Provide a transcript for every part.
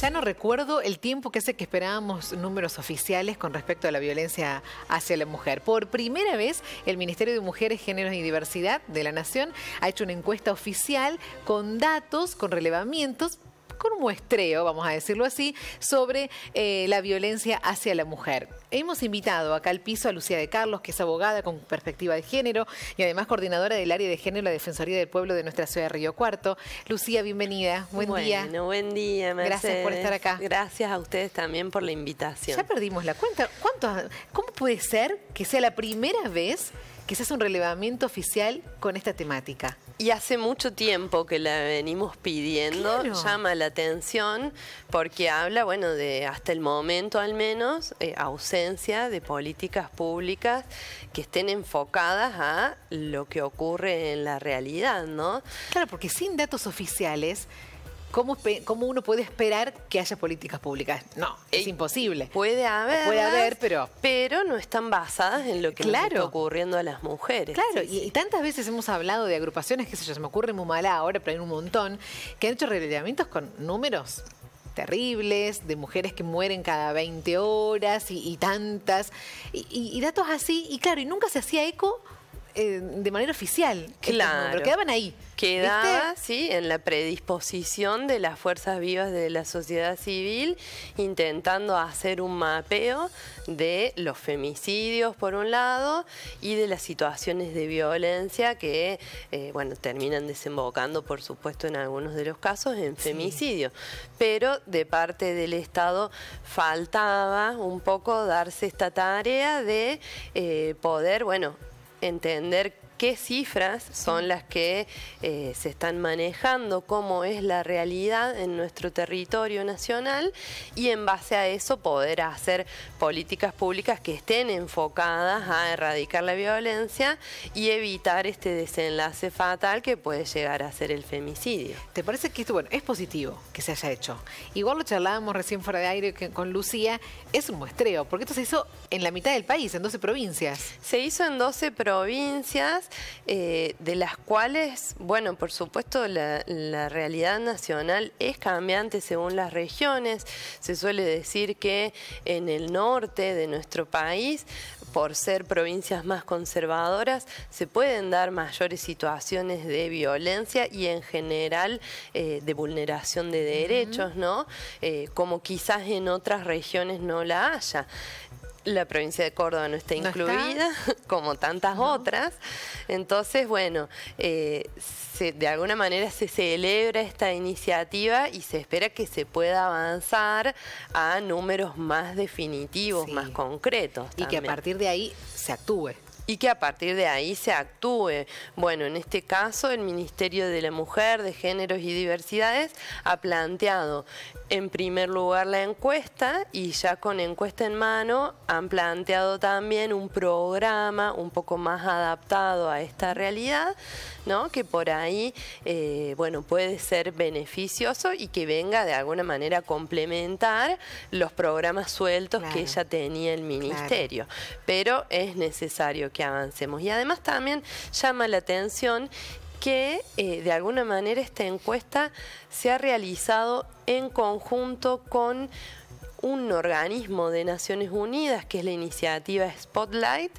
Ya no recuerdo el tiempo que hace que esperábamos números oficiales con respecto a la violencia hacia la mujer. Por primera vez, el Ministerio de Mujeres, Géneros y Diversidad de la Nación ha hecho una encuesta oficial con datos, con relevamientos con muestreo, vamos a decirlo así, sobre eh, la violencia hacia la mujer. Hemos invitado acá al piso a Lucía de Carlos, que es abogada con perspectiva de género y además coordinadora del área de género de la Defensoría del Pueblo de nuestra ciudad de Río Cuarto. Lucía, bienvenida. Buen bueno, Buen día, Mercedes. Gracias por estar acá. Gracias a ustedes también por la invitación. Ya perdimos la cuenta. ¿Cómo puede ser que sea la primera vez que se un relevamiento oficial con esta temática. Y hace mucho tiempo que la venimos pidiendo, llama la atención, porque habla, bueno, de hasta el momento al menos, eh, ausencia de políticas públicas que estén enfocadas a lo que ocurre en la realidad, ¿no? Claro, porque sin datos oficiales, ¿Cómo, uno puede esperar que haya políticas públicas? No, es imposible. Puede haber. Puede haber, pero... Pero no están basadas en lo que está ocurriendo a las mujeres. Claro, y, tantas veces hemos hablado de agrupaciones, que sé yo, se me ocurre mal ahora, pero hay un montón, que han hecho relevamientos con números terribles, de mujeres que mueren cada 20 horas y, tantas, y, y datos así, y claro, y nunca se hacía eco eh, de manera oficial. Claro. Pero quedaban ahí. Quedaba, sí, en la predisposición de las fuerzas vivas de la sociedad civil, intentando hacer un mapeo de los femicidios, por un lado, y de las situaciones de violencia que, eh, bueno, terminan desembocando, por supuesto, en algunos de los casos en femicidio. Pero de parte del Estado faltaba un poco darse esta tarea de eh, poder, bueno, entender qué cifras son las que eh, se están manejando, cómo es la realidad en nuestro territorio nacional y en base a eso poder hacer políticas públicas que estén enfocadas a erradicar la violencia y evitar este desenlace fatal que puede llegar a ser el femicidio. ¿Te parece que esto, bueno, es positivo que se haya hecho? Igual lo charlábamos recién fuera de aire con Lucía, es un muestreo, porque esto se hizo en la mitad del país, en 12 provincias. Se hizo en 12 provincias eh, de las cuales, bueno, por supuesto la, realidad nacional es cambiante según las regiones. Se suele decir que en el norte de nuestro país, por ser provincias más conservadoras, se pueden dar mayores situaciones de violencia y en general eh, de vulneración de derechos, ¿no? Eh, como quizás en otras regiones no la haya la provincia de Córdoba no está incluida, como tantas otras. Entonces, bueno, eh, de alguna manera se celebra esta iniciativa y se espera que se pueda avanzar a números más definitivos, más concretos. Y que a partir de ahí se actúe y que a partir de ahí se actúe. Bueno, en este caso el Ministerio de la Mujer, de Géneros y Diversidades ha planteado en primer lugar la encuesta y ya con encuesta en mano han planteado también un programa un poco más adaptado a esta realidad, ¿no? que por ahí eh, bueno, puede ser beneficioso y que venga de alguna manera a complementar los programas sueltos que ya tenía el ministerio. Pero es necesario que avancemos. Y además también llama la atención que eh, de alguna manera esta encuesta se ha realizado en conjunto con un organismo de Naciones Unidas que es la iniciativa Spotlight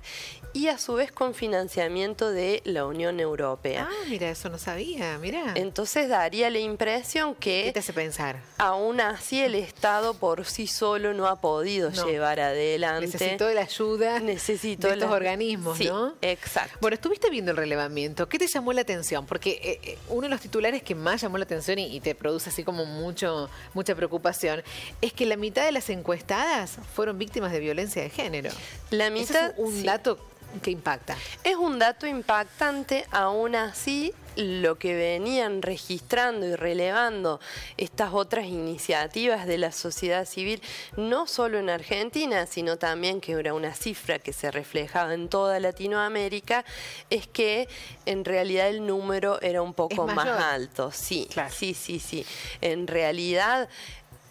y a su vez con financiamiento de la Unión Europea. Ah, mira, eso no sabía, mira. Entonces daría la impresión que... ¿Qué te hace pensar? Aún así el Estado por sí solo no ha podido llevar adelante. Necesitó de la ayuda de estos organismos, ¿no? exacto. Bueno, estuviste viendo el relevamiento. ¿Qué te llamó la atención? Porque eh, eh, uno de los titulares que más llamó la atención y, te produce así como mucho, mucha preocupación es que la mitad de las encuestadas fueron víctimas de violencia de género. La mitad... es un dato ¿Qué impacta. Es un dato impactante, aún así lo que venían registrando y relevando estas otras iniciativas de la sociedad civil, no solo en Argentina, sino también que era una cifra que se reflejaba en toda Latinoamérica, es que en realidad el número era un poco más alto. Sí, sí, sí, sí. En realidad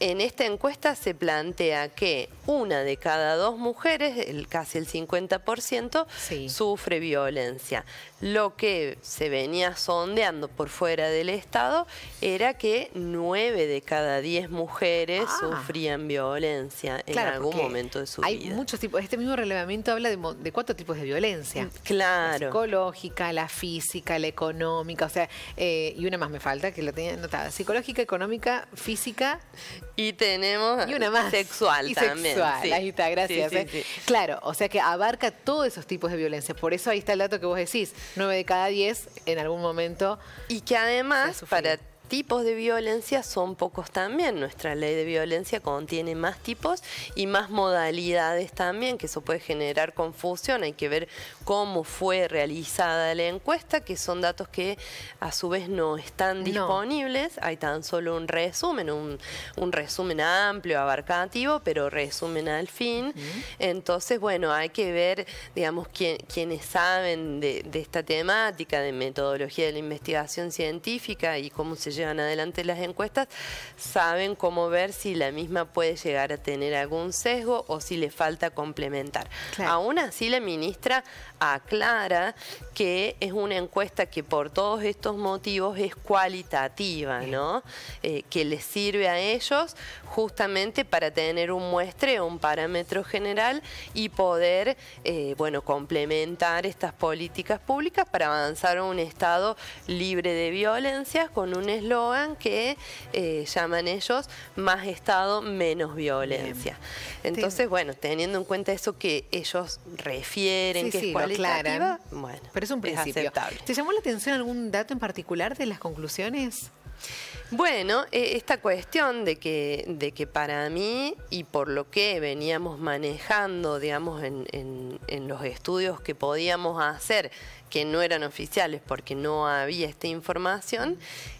en esta encuesta se plantea que una de cada dos mujeres, casi el 50%, sufre violencia. Lo que se venía sondeando por fuera del Estado era que nueve de cada diez mujeres ah. sufrían violencia en algún momento de su vida. Hay muchos tipos, este mismo relevamiento habla de, cuatro tipos de violencia. Claro. La psicológica, la física, la económica, o sea, eh, y una más me falta que la tenía notada. Psicológica, económica, física y tenemos y una más. sexual también. ahí está, gracias. Eh. Claro, o sea que abarca todos esos tipos de violencia. Por eso ahí está el dato que vos decís, 9 de cada 10 en algún momento. Y que además, para tipos de violencia son pocos también. Nuestra ley de violencia contiene más tipos y más modalidades también, que eso puede generar confusión. Hay que ver cómo fue realizada la encuesta, que son datos que a su vez no están disponibles. Hay tan solo un resumen, un, resumen amplio, abarcativo, pero resumen al fin. Entonces, bueno, hay que ver, digamos, quienes saben de, esta temática, de metodología de la investigación científica y cómo se llevan adelante las encuestas, saben cómo ver si la misma puede llegar a tener algún sesgo o si le falta complementar. Aún así, la ministra aclara que es una encuesta que por todos estos motivos es cualitativa, ¿no? Eh, que les sirve a ellos justamente para tener un muestreo, un parámetro general y poder, eh, bueno, complementar estas políticas públicas para avanzar a un Estado libre de violencia con un eslogan que eh, llaman ellos más Estado, menos violencia. Entonces, bueno, teniendo en cuenta eso que ellos refieren, que es aclaran. Bueno, pero es un principio. ¿Te llamó la atención algún dato en particular de las conclusiones? Bueno, eh, esta cuestión de que, de que para mí y por lo que veníamos manejando, digamos, en, los estudios que podíamos hacer, que no eran oficiales porque no había esta información,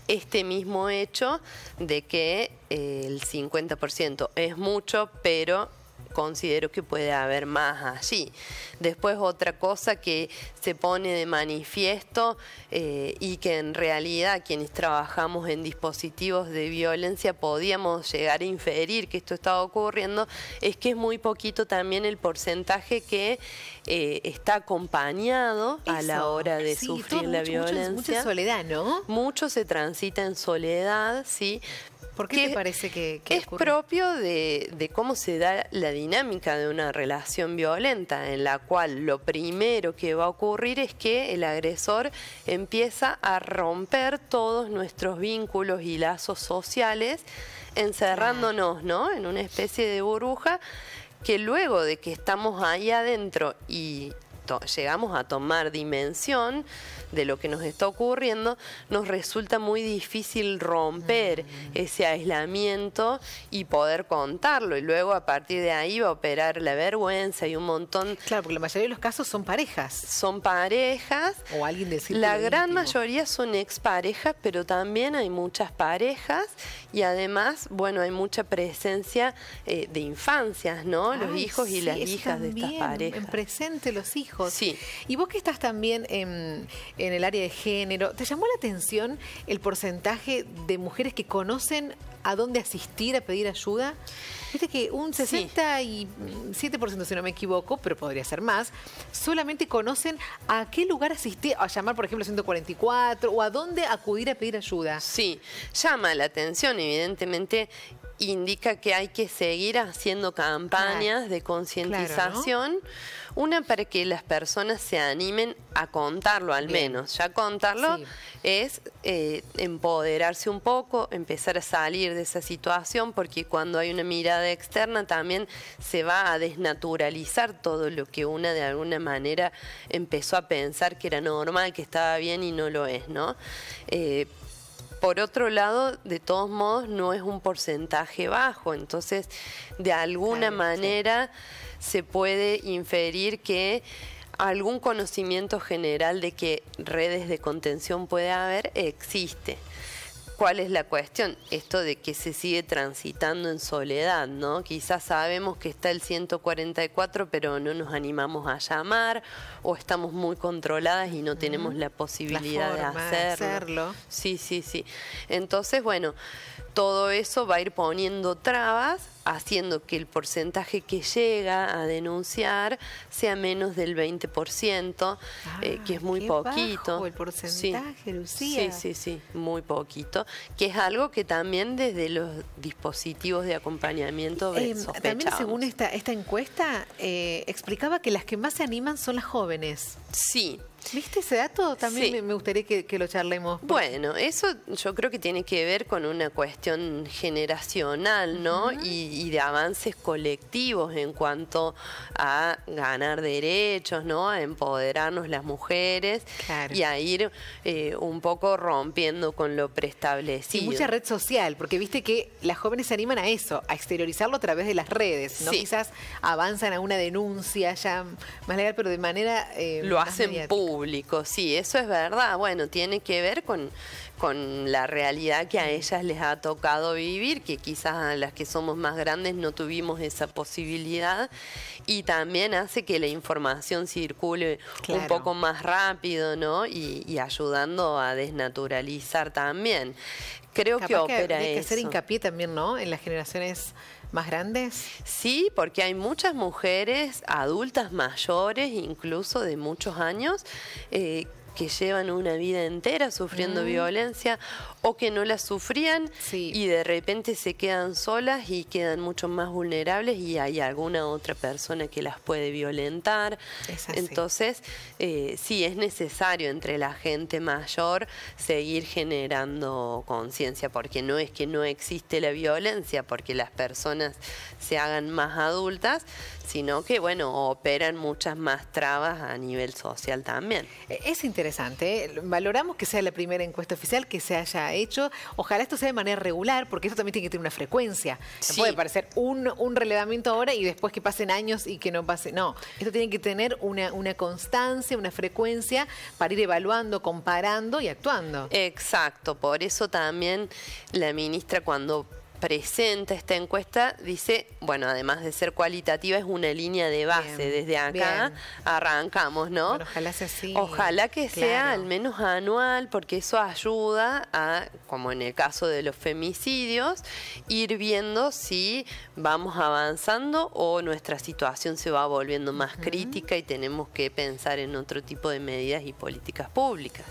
este mismo hecho de que eh, el 50% es mucho, pero considero que puede haber más allí. Después otra cosa que se pone de manifiesto eh, y que en realidad quienes trabajamos en dispositivos de violencia podíamos llegar a inferir que esto estaba ocurriendo, es que es muy poquito también el porcentaje que eh, está acompañado a la hora de sufrir la violencia. Mucha soledad, ¿no? Mucho se transita en soledad, sí, ¿Por qué te parece que, es propio de, de, cómo se da la dinámica de una relación violenta, en la cual lo primero que va a ocurrir es que el agresor empieza a romper todos nuestros vínculos y lazos sociales, encerrándonos, ¿no? En una especie de burbuja que luego de que estamos ahí adentro y llegamos a tomar dimensión de lo que nos está ocurriendo, nos resulta muy difícil romper mm. ese aislamiento y poder contarlo. Y luego a partir de ahí va a operar la vergüenza y un montón... Claro, porque la mayoría de los casos son parejas. Son parejas. O alguien decir. La gran mayoría son exparejas, pero también hay muchas parejas y además, bueno, hay mucha presencia eh, de infancias, ¿no? los hijos y las hijas de estas parejas. En presente los hijos. Sí. Y vos que estás también en, el área de género, ¿te llamó la atención el porcentaje de mujeres que conocen a dónde asistir a pedir ayuda? Viste que un 67%, si no me equivoco, pero podría ser más, solamente conocen a qué lugar asistir, a llamar, por ejemplo, 144, o a dónde acudir a pedir ayuda. Sí, llama la atención, evidentemente, indica que hay que seguir haciendo campañas de concientización. Claro, una para que las personas se animen a contarlo al menos. Ya contarlo es eh, empoderarse un poco, empezar a salir de esa situación, porque cuando hay una mirada externa también se va a desnaturalizar todo lo que una de alguna manera empezó a pensar que era normal, que estaba bien y no lo es, ¿no? Eh, por otro lado, de todos modos, no es un porcentaje bajo, entonces, de alguna manera se puede inferir que algún conocimiento general de que redes de contención puede haber existe. ¿Cuál es la cuestión? Esto de que se sigue transitando en soledad, ¿no? Quizás sabemos que está el 144, pero no nos animamos a llamar, o estamos muy controladas y no tenemos la posibilidad de hacerlo. hacerlo. Sí, sí, sí. Entonces, bueno, todo eso va a ir poniendo trabas haciendo que el porcentaje que llega a denunciar sea menos del 20%, eh, ah, que es muy poquito. el porcentaje, sí. Lucía. Sí, sí, sí, muy poquito, que es algo que también desde los dispositivos de acompañamiento eh, También según esta, esta encuesta eh, explicaba que las que más se animan son las jóvenes. Sí, ¿Viste ese dato? También me gustaría que, lo charlemos. Bueno, eso yo creo que tiene que ver con una cuestión generacional, ¿no? y, de avances colectivos en cuanto a ganar derechos, ¿no? A empoderarnos las mujeres y a ir eh, un poco rompiendo con lo preestablecido. Y mucha red social, porque viste que las jóvenes se animan a eso, a exteriorizarlo a través de las redes, ¿no? Quizás avanzan a una denuncia ya más legal, pero de manera... Eh, lo hacen público público. Sí, eso es verdad. Bueno, tiene que ver con, con la realidad que a ellas les ha tocado vivir, que quizás a las que somos más grandes no tuvimos esa posibilidad, y también hace que la información circule un poco más rápido, ¿no? Y, ayudando a desnaturalizar también. Creo que opera que hay que hacer hincapié también, ¿no? En las generaciones más grandes? Sí, porque hay muchas mujeres adultas mayores, incluso de muchos años, eh, que llevan una vida entera sufriendo mm. violencia o que no la sufrían y de repente se quedan solas y quedan mucho más vulnerables y hay alguna otra persona que las puede violentar. Entonces, eh, sí, es necesario entre la gente mayor seguir generando conciencia, porque no es que no existe la violencia, porque las personas se hagan más adultas, sino que, bueno, operan muchas más trabas a nivel social también. E, es interesante interesante. ¿eh? Valoramos que sea la primera encuesta oficial que se haya hecho. Ojalá esto sea de manera regular, porque esto también tiene que tener una frecuencia. No puede parecer un, relevamiento ahora y después que pasen años y que no pase. No, esto tiene que tener una, una constancia, una frecuencia para ir evaluando, comparando y actuando. Exacto, por eso también la ministra cuando presenta esta encuesta dice, bueno, además de ser cualitativa, es una línea de base. Desde acá arrancamos, ¿no? ojalá sea Ojalá que sea al menos anual, porque eso ayuda a, como en el caso de los femicidios, ir viendo si vamos avanzando o nuestra situación se va volviendo más crítica y tenemos que pensar en otro tipo de medidas y políticas públicas.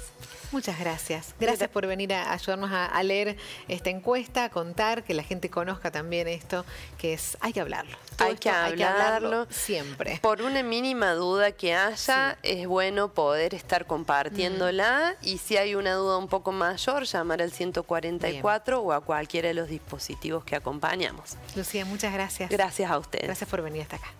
Muchas gracias. Gracias por venir a ayudarnos a, leer esta encuesta, a contar, que la gente conozca también esto, que es, hay que hablarlo. Hay, que hablarlo siempre. Por una mínima duda que haya, es bueno poder estar compartiéndola y si hay una duda un poco mayor, llamar al 144 o a cualquiera de los dispositivos que acompañamos. Lucía, muchas gracias. Gracias a usted. Gracias por venir hasta acá.